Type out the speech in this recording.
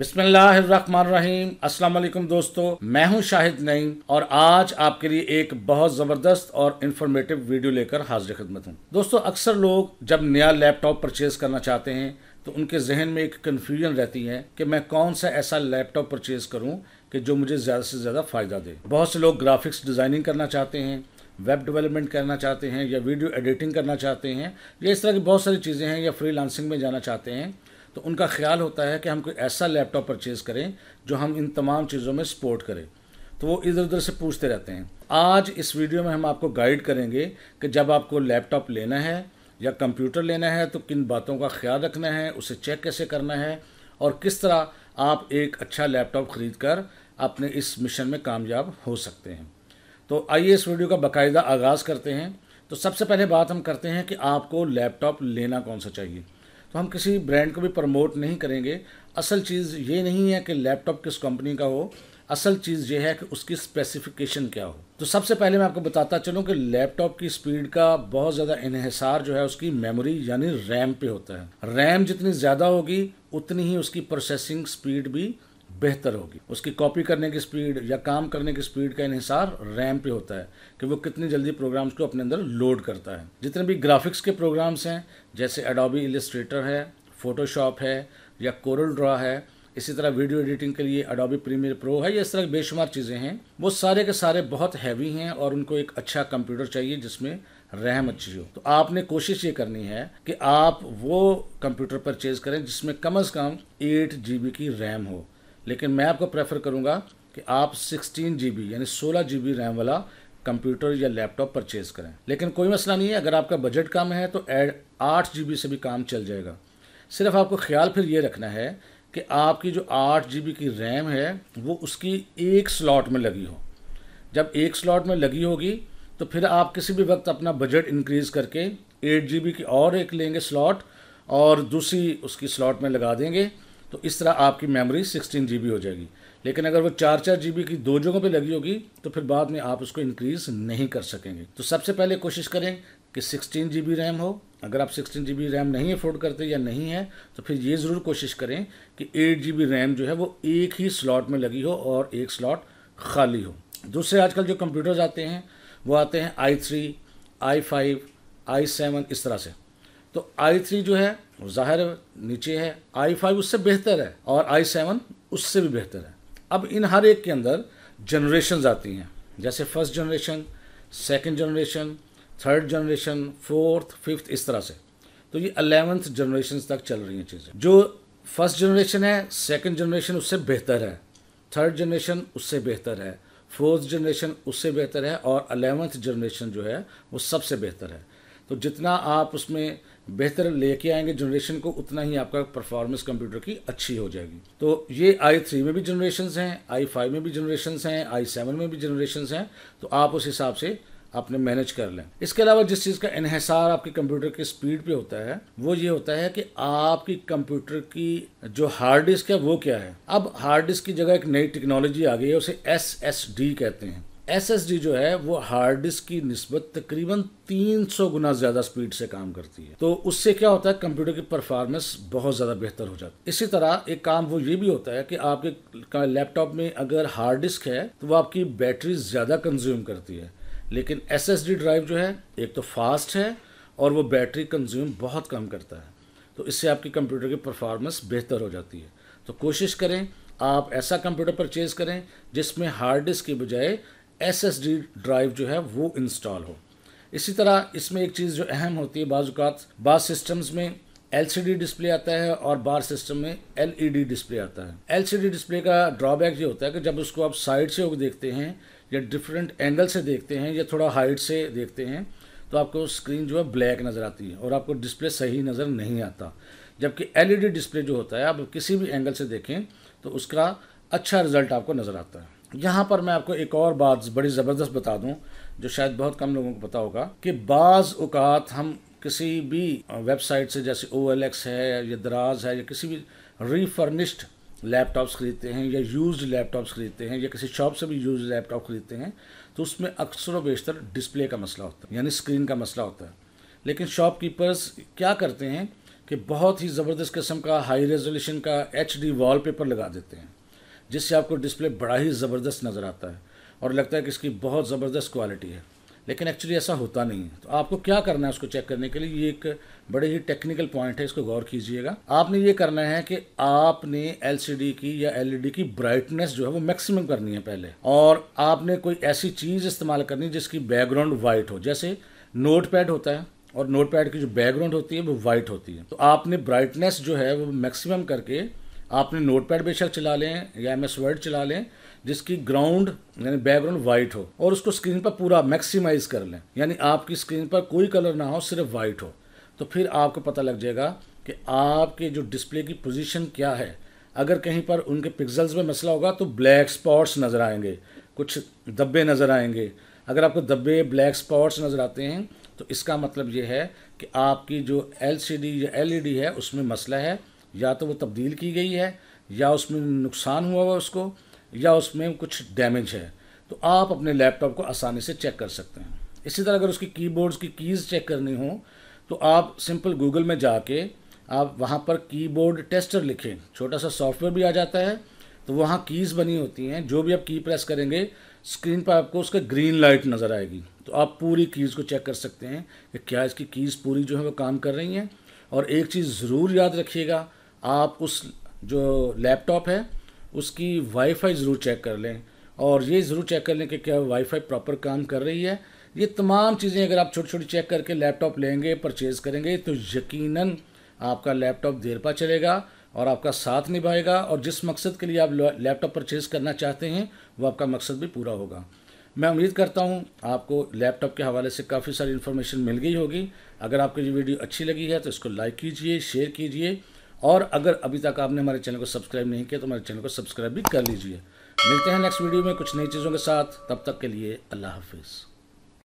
बिस्मिल्लाहिर्रहमानिर्रहीम अस्सलाम वालेकुम दोस्तों मैं हूं शाहिद नईम और आज आपके लिए एक बहुत ज़बरदस्त और इन्फॉर्मेटिव वीडियो लेकर हाजिर खिदमत हूं दोस्तों अक्सर लोग जब नया लैपटॉप परचेज़ करना चाहते हैं तो उनके जहन में एक कन्फ्यूजन रहती है कि मैं कौन सा ऐसा लैपटॉप परचेज़ करूँ कि जो मुझे ज़्यादा से ज़्यादा फ़ायदा दे बहुत से लोग ग्राफिक्स डिज़ाइनिंग करना चाहते हैं वेब डेवलपमेंट करना चाहते हैं या वीडियो एडिटिंग करना चाहते हैं या इस तरह की बहुत सारी चीज़ें हैं या फ्रीलांसिंग में जाना चाहते हैं तो उनका ख्याल होता है कि हम कोई ऐसा लैपटॉप परचेज़ करें जो हम इन तमाम चीज़ों में सपोर्ट करें तो वो इधर उधर से पूछते रहते हैं आज इस वीडियो में हम आपको गाइड करेंगे कि जब आपको लैपटॉप लेना है या कंप्यूटर लेना है तो किन बातों का ख्याल रखना है उसे चेक कैसे करना है और किस तरह आप एक अच्छा लैपटॉप ख़रीद कर अपने इस मिशन में कामयाब हो सकते हैं तो आइए इस वीडियो का बाकायदा आगाज़ करते हैं तो सबसे पहले बात हम करते हैं कि आपको लैपटॉप लेना कौन सा चाहिए तो हम किसी ब्रांड को भी प्रमोट नहीं करेंगे असल चीज़ ये नहीं है कि लैपटॉप किस कंपनी का हो असल चीज़ ये है कि उसकी स्पेसिफिकेशन क्या हो तो सबसे पहले मैं आपको बताता चलूँ कि लैपटॉप की स्पीड का बहुत ज़्यादा इनहसार जो है उसकी मेमोरी यानी रैम पे होता है रैम जितनी ज़्यादा होगी उतनी ही उसकी प्रोसेसिंग स्पीड भी बेहतर होगी उसकी कॉपी करने की स्पीड या काम करने की स्पीड का इनसार रैम पे होता है कि वो कितनी जल्दी प्रोग्राम्स को अपने अंदर लोड करता है जितने भी ग्राफिक्स के प्रोग्राम्स हैं जैसे अडोबी इलिस्ट्रेटर है फोटोशॉप है या कोरल ड्रा है इसी तरह वीडियो एडिटिंग के लिए अडोबी प्रीमियर प्रो है या इस तरह बेशुमार चीज़ें हैं वो सारे के सारे बहुत हैवी हैं और उनको एक अच्छा कंप्यूटर चाहिए जिसमें रैम अच्छी हो तो आपने कोशिश ये करनी है कि आप वो कंप्यूटर परचेज करें जिसमें कम अज़ कम एट जी की रैम हो लेकिन मैं आपको प्रेफर करूँगा कि आप सिक्सटीन जी यानी सोलह जी रैम वाला कंप्यूटर या लैपटॉप परचेज़ करें लेकिन कोई मसला नहीं है अगर आपका बजट कम है तो एड आठ जी से भी काम चल जाएगा सिर्फ आपको ख्याल फिर ये रखना है कि आपकी जो आठ जी की रैम है वो उसकी एक स्लॉट में लगी हो जब एक स्लॉट में लगी होगी तो फिर आप किसी भी वक्त अपना बजट इंक्रीज़ करके एट जी की और एक लेंगे स्लॉट और दूसरी उसकी स्लॉट में लगा देंगे तो इस तरह आपकी मेमोरी सिक्सटीन जी हो जाएगी लेकिन अगर वो चार चार जी की दो जगहों पे लगी होगी तो फिर बाद में आप उसको इंक्रीज़ नहीं कर सकेंगे तो सबसे पहले कोशिश करें कि सिक्सटीन जी रैम हो अगर आप सिक्सटीन जी रैम नहीं अफोर्ड करते या नहीं है तो फिर ये ज़रूर कोशिश करें कि एट जी रैम जो है वो एक ही स्लॉट में लगी हो और एक स्लॉट खाली हो दूसरे आजकल जो कंप्यूटर्स आते हैं वो आते हैं I three I five I seven इस तरह से तो आई थ्री जो है ज़ाहिर नीचे है आई फाइव उससे बेहतर है और आई सेवन उससे भी बेहतर है अब इन हर एक के अंदर जनरेशन आती हैं जैसे first generation second generation third generation fourth fifth इस तरह से तो ये अलेवेंथ जनरेशन तक चल रही हैं चीज़ें जो फर्स्ट जनरेशन है सेकेंड जनरेशन उससे बेहतर है थर्ड जनरेशन उससे बेहतर है फोर्थ जनरेशन उससे बेहतर है और अलेवेंथ जनरेशन जो है वो सबसे बेहतर है तो जितना आप उसमें बेहतर लेके आएंगे जनरेशन को उतना ही आपका परफॉर्मेंस कंप्यूटर की अच्छी हो जाएगी तो ये आई थ्री में भी जनरेशन हैं आई फाइव में भी जनरेशन हैं आई सेवन में भी जनरेशन हैं तो आप उस हिसाब से आपने मैनेज कर लें इसके अलावा जिस चीज़ का इहसार आपके कंप्यूटर की स्पीड पे होता है वो ये होता है कि आपकी कंप्यूटर की जो हार्ड डिस्क है वो क्या है अब हार्ड डिस्क की जगह एक नई टेक्नोलॉजी आ गई है उसे एस एस डी कहते हैं एसएसडी जो है वो हार्ड डिस्क की नस्बत तकरीबन 300 गुना ज़्यादा स्पीड से काम करती है तो उससे क्या होता है कंप्यूटर की परफॉर्मेंस बहुत ज़्यादा बेहतर हो जाती है इसी तरह एक काम वो ये भी होता है कि आपके लैपटॉप में अगर हार्ड डिस्क है तो वो आपकी बैटरी ज़्यादा कंज्यूम करती है लेकिन एस ड्राइव जो है एक तो फास्ट है और वो बैटरी कंज्यूम बहुत कम करता है तो इससे आपकी कंप्यूटर की परफॉर्मेंस बेहतर हो जाती है तो कोशिश करें आप ऐसा कंप्यूटर परचेज़ करें जिसमें हार्ड डिस्क के बजाय एस एस डी ड्राइव जो है वो इंस्टॉल हो इसी तरह इसमें एक चीज़ जो अहम होती है बाज़ात बाज़ सिस्टम्स में डी डिस्प्ले आता है और बार सिस्टम में एल ई डी डिस्प्ले आता है एल सी डी डिस्प्ले का ड्रॉबैक ये होता है कि जब उसको आप साइड से देखते हैं या डिफरेंट एंगल से देखते हैं या थोड़ा हाइट से देखते हैं तो आपको स्क्रीन जो है ब्लैक नज़र आती है और आपको डिस्प्ले सही नज़र नहीं आता जबकि एल ई डी डिस्प्ले जो होता है आप किसी भी एंगल से देखें तो उसका अच्छा रिजल्ट आपको नज़र आता है यहाँ पर मैं आपको एक और बात बड़ी ज़बरदस्त बता दूँ जो शायद बहुत कम लोगों को पता होगा कि बाज़ अवत हम किसी भी वेबसाइट से जैसे ओ एल एक्स है या दराज है या किसी भी रीफर्निश्ड लैपटॉप्स ख़रीदते हैं या यूज्ड लैपटॉप्स ख़रीदते हैं या किसी शॉप से भी यूज लैपटॉप ख़रीदते हैं तो उसमें अक्सर व बेशतर डिस्प्ले का मसला होता है यानी स्क्रीन का मसला होता है लेकिन शॉपकीपर्स क्या करते हैं कि बहुत ही ज़बरदस्त किस्म का हाई रेजोल्यूशन का एच डी वाल पेपर लगा देते हैं जिससे आपको डिस्प्ले बड़ा ही ज़बरदस्त नज़र आता है और लगता है कि इसकी बहुत ज़बरदस्त क्वालिटी है लेकिन एक्चुअली ऐसा होता नहीं है तो आपको क्या करना है उसको चेक करने के लिए ये एक बड़े ही टेक्निकल पॉइंट है इसको गौर कीजिएगा आपने ये करना है कि आपने एलसीडी की या एलईडी e की ब्राइटनेस जो है वो मैक्सिमम करनी है पहले और आपने कोई ऐसी चीज़ इस्तेमाल करनी जिसकी बैकग्राउंड वाइट हो जैसे नोट पैड होता है और नोट पैड की जो बैकग्राउंड होती है वो वाइट होती है तो आपने ब्राइटनेस जो है वो मैक्सिमम करके आपने नोट पैड बेशक चला लें या एम एस वर्ड चला लें जिसकी ग्राउंड यानी बैकग्राउंड वाइट हो और उसको स्क्रीन पर पूरा मैक्सिमाइज कर लें यानी आपकी स्क्रीन पर कोई कलर ना हो सिर्फ वाइट हो तो फिर आपको पता लग जाएगा कि आपके जो डिस्प्ले की पोजीशन क्या है अगर कहीं पर उनके पिक्सल्स में मसला होगा तो ब्लैक स्पॉट्स नज़र आएंगे कुछ धब्बे नज़र आएंगे अगर आपको धब्बे ब्लैक स्पॉट्स नज़र आते हैं तो इसका मतलब ये है कि आपकी जो एल या एल है उसमें मसला है या तो वो तब्दील की गई है या उसमें नुकसान हुआ हुआ उसको या उसमें कुछ डैमेज है तो आप अपने लैपटॉप को आसानी से चेक कर सकते हैं इसी तरह अगर उसकी कीबोर्ड्स की कीज़ चेक करनी हो तो आप सिंपल गूगल में जाके आप वहाँ पर कीबोर्ड टेस्टर लिखें छोटा सा सॉफ्टवेयर भी आ जाता है तो वहाँ कीज़ बनी होती हैं जो भी आप की प्रेस करेंगे स्क्रीन पर आपको उसका ग्रीन लाइट नज़र आएगी तो आप पूरी कीज़ को चेक कर सकते हैं कि क्या इसकी कीज़ पूरी जो है वो काम कर रही हैं और एक चीज़ ज़रूर याद रखिएगा आप उस जो लैपटॉप है उसकी वाईफाई ज़रूर चेक कर लें और ये ज़रूर चेक कर लें कि क्या वाईफाई प्रॉपर काम कर रही है ये तमाम चीज़ें अगर आप छोटी छोटी चेक करके लैपटॉप लेंगे परचेज़ करेंगे तो यकीनन आपका लैपटॉप देर पा चलेगा और आपका साथ निभाएगा और जिस मकसद के लिए आप लैपटॉप परचेज़ करना चाहते हैं वो आपका मकसद भी पूरा होगा मैं उम्मीद करता हूँ आपको लैपटॉप के हवाले से काफ़ी सारी इन्फॉर्मेशन मिल गई होगी अगर आपको ये वीडियो अच्छी लगी है तो इसको लाइक कीजिए शेयर कीजिए और अगर अभी तक आपने हमारे चैनल को सब्सक्राइब नहीं किया तो हमारे चैनल को सब्सक्राइब भी कर लीजिए मिलते हैं नेक्स्ट वीडियो में कुछ नई चीज़ों के साथ तब तक के लिए अल्लाह हाफिज़